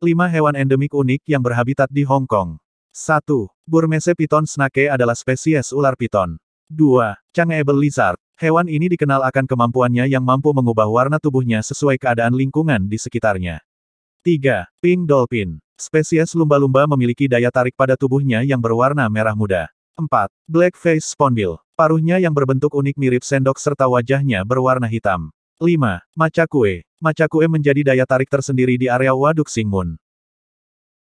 5 hewan endemik unik yang berhabitat di Hong Kong. 1. Burmese piton snake adalah spesies ular piton. 2. Changeable lizard. Hewan ini dikenal akan kemampuannya yang mampu mengubah warna tubuhnya sesuai keadaan lingkungan di sekitarnya. 3. Pink dolphin. Spesies lumba-lumba memiliki daya tarik pada tubuhnya yang berwarna merah muda. 4. Blackface Sponbil. Paruhnya yang berbentuk unik mirip sendok serta wajahnya berwarna hitam. 5. macaque. Macakue menjadi daya tarik tersendiri di area Waduk Singmun.